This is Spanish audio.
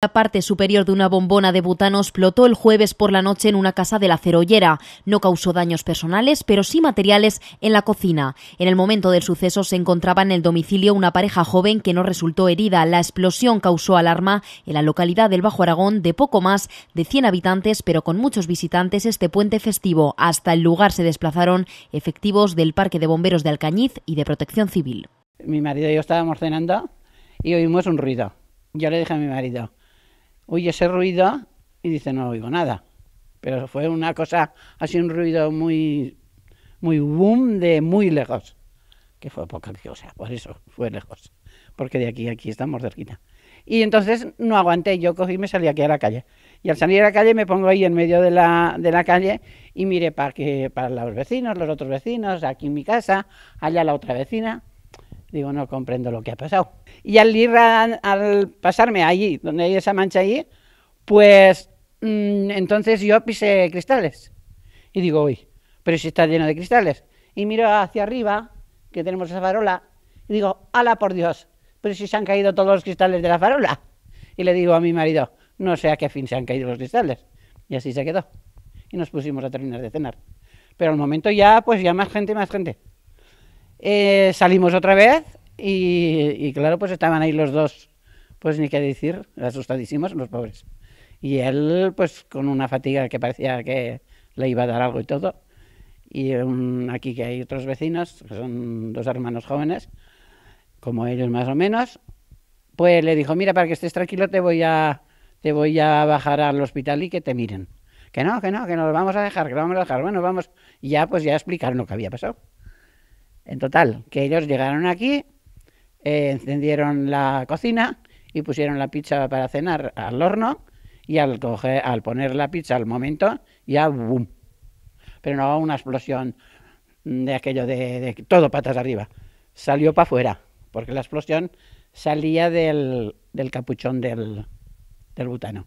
La parte superior de una bombona de butano explotó el jueves por la noche en una casa de la cerollera. No causó daños personales, pero sí materiales en la cocina. En el momento del suceso se encontraba en el domicilio una pareja joven que no resultó herida. La explosión causó alarma en la localidad del Bajo Aragón de poco más de 100 habitantes, pero con muchos visitantes este puente festivo. Hasta el lugar se desplazaron efectivos del Parque de Bomberos de Alcañiz y de Protección Civil. Mi marido y yo estábamos cenando y oímos un ruido. Yo le dije a mi marido, oye ese ruido y dice, no oigo nada. Pero fue una cosa, así un ruido muy, muy boom de muy lejos, que fue poca cosa, por eso fue lejos, porque de aquí a aquí estamos cerquita. Y entonces no aguanté, yo cogí y me salí aquí a la calle. Y al salir a la calle me pongo ahí en medio de la, calle y miré para, que, para los vecinos, los otros vecinos, aquí en mi casa, allá la otra vecina. Digo, no comprendo lo que ha pasado. Y al ir al pasarme allí, donde hay esa mancha allí, pues mm, entonces yo pisé cristales. Y digo, uy, pero si está lleno de cristales. Y miro hacia arriba, que tenemos esa farola, y digo, ala por Dios, pero si se han caído todos los cristales de la farola. Y le digo a mi marido, no sé a qué fin se han caído los cristales. Y así se quedó. Y nos pusimos a terminar de cenar. Pero al momento ya, pues ya más gente, más gente. Eh, salimos otra vez y, claro, pues estaban ahí los dos, pues ni qué decir, asustadísimos los pobres. Y él, pues con una fatiga que parecía que le iba a dar algo y todo. Y aquí que hay otros vecinos, que son dos hermanos jóvenes, como ellos más o menos, pues le dijo, mira, para que estés tranquilo te voy a, te voy a bajar al hospital y que te miren. Que no, que no, que nos vamos a dejar, que lo vamos a dejar. Bueno, vamos, ya pues ya explicaron lo que había pasado. En total, que ellos llegaron aquí, eh, encendieron la cocina y pusieron la pizza para cenar al horno y al, al poner la pizza al momento, ya boom. Pero no una explosión de aquello de, todo patas arriba. Salió para afuera, porque la explosión salía del, del capuchón del, del butano.